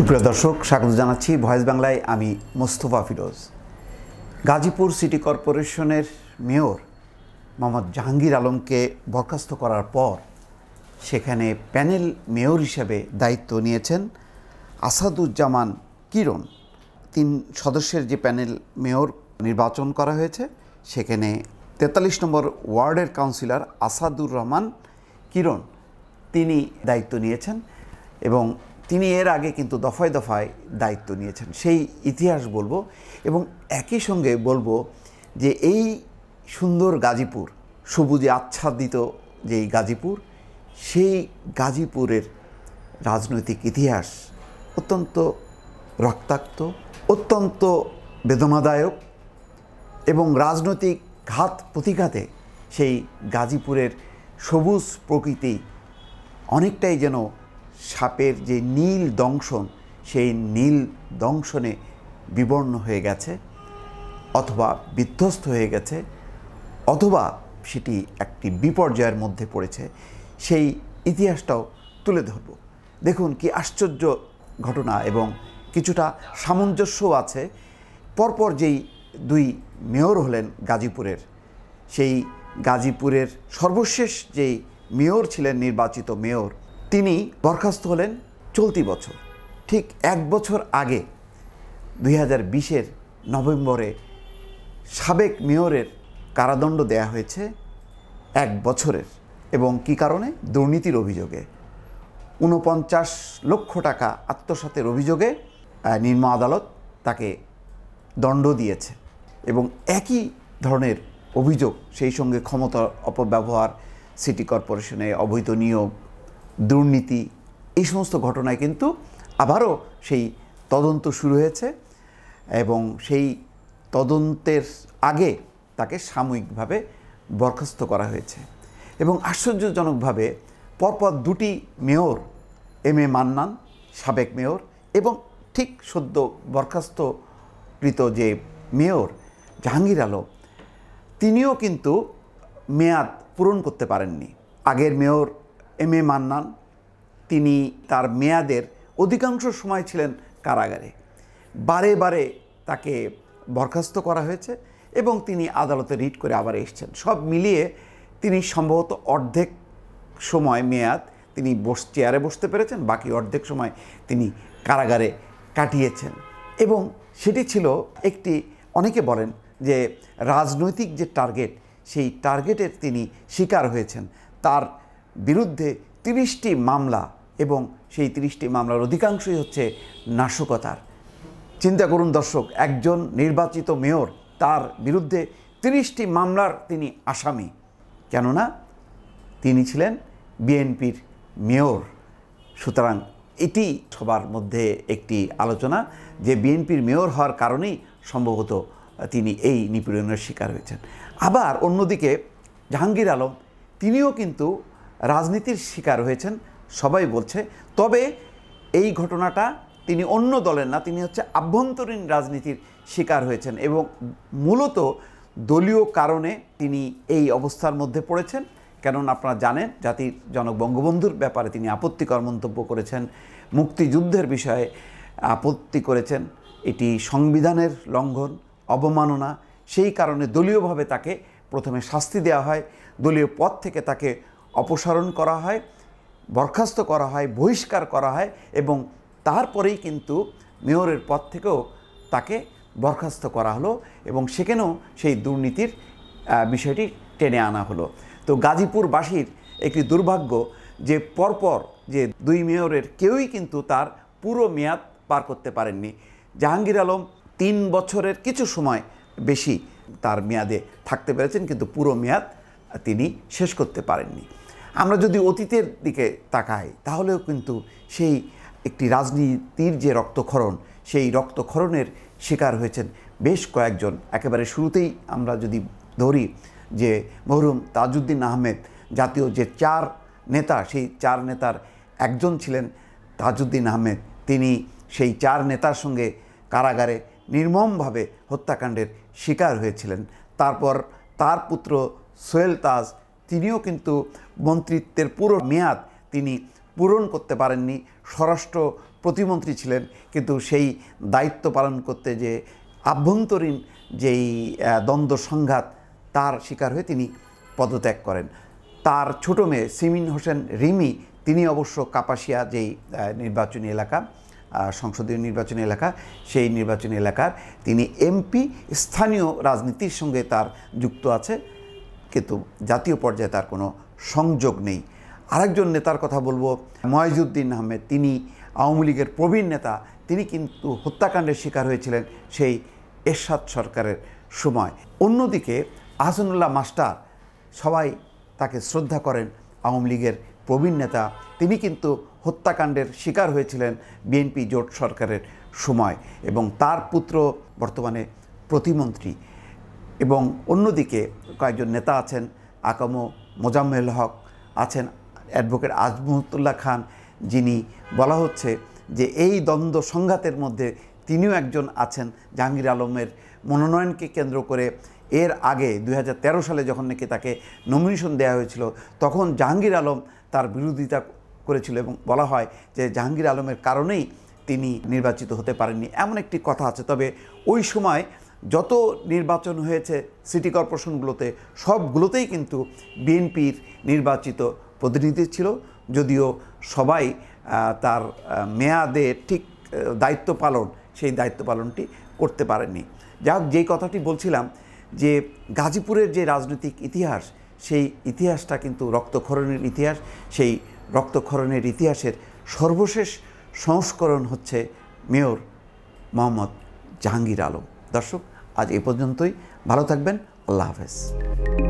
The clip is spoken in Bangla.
সুপ্রিয় দর্শক স্বাগত জানাচ্ছি ভয়েস বাংলায় আমি মোস্তফা ফিরোজ গাজীপুর সিটি কর্পোরেশনের মেয়র মোহাম্মদ জাহাঙ্গীর আলমকে বরখাস্ত করার পর সেখানে প্যানেল মেয়র হিসেবে দায়িত্ব নিয়েছেন আসাদুজ্জামান কিরণ তিন সদস্যের যে প্যানেল মেয়র নির্বাচন করা হয়েছে সেখানে তেতাল্লিশ নম্বর ওয়ার্ডের কাউন্সিলর আসাদুর রহমান কিরণ তিনি দায়িত্ব নিয়েছেন এবং তিনি এর আগে কিন্তু দফায় দফায় দায়িত্ব নিয়েছেন সেই ইতিহাস বলবো এবং একই সঙ্গে বলবো যে এই সুন্দর গাজীপুর সবুজে আচ্ছাদিত যেই গাজীপুর সেই গাজীপুরের রাজনৈতিক ইতিহাস অত্যন্ত রক্তাক্ত অত্যন্ত বেদনাদায়ক এবং রাজনৈতিক ঘাত প্রতিঘাতে সেই গাজীপুরের সবুজ প্রকৃতি অনেকটাই যেন সাপের যে নীল দংশন সেই নীল দংশনে বিবর্ণ হয়ে গেছে অথবা বিধ্বস্ত হয়ে গেছে অথবা সেটি একটি বিপর্যয়ের মধ্যে পড়েছে সেই ইতিহাসটাও তুলে ধরব দেখুন কি আশ্চর্য ঘটনা এবং কিছুটা সামঞ্জস্য আছে পরপর যেই দুই মেয়র হলেন গাজীপুরের সেই গাজীপুরের সর্বশেষ যেই মেয়র ছিলেন নির্বাচিত মেয়র তিনি বরখাস্ত হলেন চলতি বছর ঠিক এক বছর আগে দুই হাজার বিশের নভেম্বরে সাবেক মেয়রের কারাদণ্ড দেয়া হয়েছে এক বছরের এবং কি কারণে দুর্নীতির অভিযোগে উনপঞ্চাশ লক্ষ টাকা আত্মসাতের অভিযোগে নিম্ন আদালত তাকে দণ্ড দিয়েছে এবং একই ধরনের অভিযোগ সেই সঙ্গে ক্ষমতার অপব্যবহার সিটি কর্পোরেশনে অবৈধ নিয়োগ দুর্নীতি এই সমস্ত ঘটনায় কিন্তু আবারও সেই তদন্ত শুরু হয়েছে এবং সেই তদন্তের আগে তাকে সাময়িকভাবে বরখাস্ত করা হয়েছে এবং আশ্চর্যজনকভাবে পরপর দুটি মেয়র এম এ মান্নান সাবেক মেয়র এবং ঠিক সদ্য বরখাস্তকৃত যে মেয়র জাহাঙ্গীর আলো তিনিও কিন্তু মেয়াদ পূরণ করতে পারেননি আগের মেয়র এম এ মান্নান তিনি তার মেয়াদের অধিকাংশ সময় ছিলেন কারাগারে বারে বারে তাকে বরখাস্ত করা হয়েছে এবং তিনি আদালতে রিট করে আবার এসছেন সব মিলিয়ে তিনি সম্ভবত অর্ধেক সময় মেয়াদ তিনি বস চেয়ারে বসতে পেরেছেন বাকি অর্ধেক সময় তিনি কারাগারে কাটিয়েছেন এবং সেটি ছিল একটি অনেকে বলেন যে রাজনৈতিক যে টার্গেট সেই টার্গেটের তিনি শিকার হয়েছেন তার বিরুদ্ধে তিরিশটি মামলা এবং সেই তিরিশটি মামলার অধিকাংশই হচ্ছে নাশকতার চিন্তা করুন দর্শক একজন নির্বাচিত মেয়র তার বিরুদ্ধে তিরিশটি মামলার তিনি আসামি কেননা তিনি ছিলেন বিএনপির মেয়র সুতরাং এটি সবার মধ্যে একটি আলোচনা যে বিএনপির মেয়র হওয়ার কারণেই সম্ভবত তিনি এই নিপীড়নের শিকার হয়েছেন আবার অন্যদিকে জাহাঙ্গীর আলম তিনিও কিন্তু রাজনীতির শিকার হয়েছেন সবাই বলছে তবে এই ঘটনাটা তিনি অন্য দলের না তিনি হচ্ছে আভ্যন্তরীণ রাজনীতির শিকার হয়েছেন এবং মূলত দলীয় কারণে তিনি এই অবস্থার মধ্যে পড়েছেন কেননা আপনারা জানেন জাতির জনক বঙ্গবন্ধুর ব্যাপারে তিনি আপত্তিকর মন্তব্য করেছেন মুক্তিযুদ্ধের বিষয়ে আপত্তি করেছেন এটি সংবিধানের লঙ্ঘন অবমাননা সেই কারণে দলীয়ভাবে তাকে প্রথমে শাস্তি দেওয়া হয় দলীয় পদ থেকে তাকে অপসারণ করা হয় বরখাস্ত করা হয় বহিষ্কার করা হয় এবং তারপরেই কিন্তু মেয়রের পদ থেকেও তাকে বরখাস্ত করা হলো এবং সেখানেও সেই দুর্নীতির বিষয়টি টেনে আনা হলো তো গাজীপুরবাসীর একটি দুর্ভাগ্য যে পরপর যে দুই মেয়রের কেউই কিন্তু তার পুরো মেয়াদ পার করতে পারেননি জাহাঙ্গীর আলম তিন বছরের কিছু সময় বেশি তার মেয়াদে থাকতে পেরেছেন কিন্তু পুরো মেয়াদ তিনি শেষ করতে পারেননি আমরা যদি অতীতের দিকে তাকাই তাহলেও কিন্তু সেই একটি রাজনীতির যে রক্তক্ষরণ সেই রক্তক্ষরণের শিকার হয়েছেন বেশ কয়েকজন একেবারে শুরুতেই আমরা যদি ধরি যে মহরুম তাজউদ্দিন আহমেদ জাতীয় যে চার নেতা সেই চার নেতার একজন ছিলেন তাজউদ্দিন আহমেদ তিনি সেই চার নেতার সঙ্গে কারাগারে নির্মমভাবে হত্যাকাণ্ডের শিকার হয়েছিলেন তারপর তার পুত্র সোহেল তাজ তিনিও কিন্তু মন্ত্রিত্বের পুরো মেয়াদ তিনি পূরণ করতে পারেননি স্বরাষ্ট্র প্রতিমন্ত্রী ছিলেন কিন্তু সেই দায়িত্ব পালন করতে যে আভ্যন্তরীণ যেই দ্বন্দ্ব সংঘাত তার শিকার হয়ে তিনি পদত্যাগ করেন তার ছোট মেয়ে সিমিন হোসেন রিমি তিনি অবশ্য কাপাসিয়া যেই নির্বাচনী এলাকা সংসদীয় নির্বাচনী এলাকা সেই নির্বাচনী এলাকার তিনি এমপি স্থানীয় রাজনীতির সঙ্গে তার যুক্ত আছে কিন্তু জাতীয় পর্যায়ে তার কোনো সংযোগ নেই আরেকজন নেতার কথা বলবো ময়জুদ্দিন আহমেদ তিনি আওয়ামী লীগের প্রবীণ নেতা তিনি কিন্তু হত্যাকাণ্ডের শিকার হয়েছিলেন সেই এরশাদ সরকারের সময় অন্যদিকে আহসানুল্লাহ মাস্টার সবাই তাকে শ্রদ্ধা করেন আওয়ামী লীগের প্রবীণ নেতা তিনি কিন্তু হত্যাকাণ্ডের শিকার হয়েছিলেন বিএনপি জোট সরকারের সময় এবং তার পুত্র বর্তমানে প্রতিমন্ত্রী এবং অন্যদিকে কয়েকজন নেতা আছেন আকামো মোজাম্মেল হক আছেন অ্যাডভোকেট আজমতুল্লাহ খান যিনি বলা হচ্ছে যে এই দ্বন্দ্ব সংঘাতের মধ্যে তিনিও একজন আছেন জাহাঙ্গীর আলমের মনোনয়নকে কেন্দ্র করে এর আগে দুই সালে যখন নাকি তাকে নমিনেশন দেওয়া হয়েছিল তখন জাহাঙ্গীর আলম তার বিরোধিতা করেছিল এবং বলা হয় যে জাহাঙ্গীর আলমের কারণেই তিনি নির্বাচিত হতে পারেননি এমন একটি কথা আছে তবে ওই সময় যত নির্বাচন হয়েছে সিটি কর্পোরেশনগুলোতে সবগুলোতেই কিন্তু বিএনপির নির্বাচিত প্রতিনিধি ছিল যদিও সবাই তার মেয়াদে ঠিক দায়িত্ব পালন সেই দায়িত্ব পালনটি করতে পারেনি যা যেই কথাটি বলছিলাম যে গাজীপুরের যে রাজনৈতিক ইতিহাস সেই ইতিহাসটা কিন্তু রক্তক্ষরণের ইতিহাস সেই রক্তক্ষরণের ইতিহাসের সর্বশেষ সংস্করণ হচ্ছে মেয়র মোহাম্মদ জাহাঙ্গীর আলম দর্শক আজ এই পর্যন্তই ভালো থাকবেন আল্লাহ হাফেজ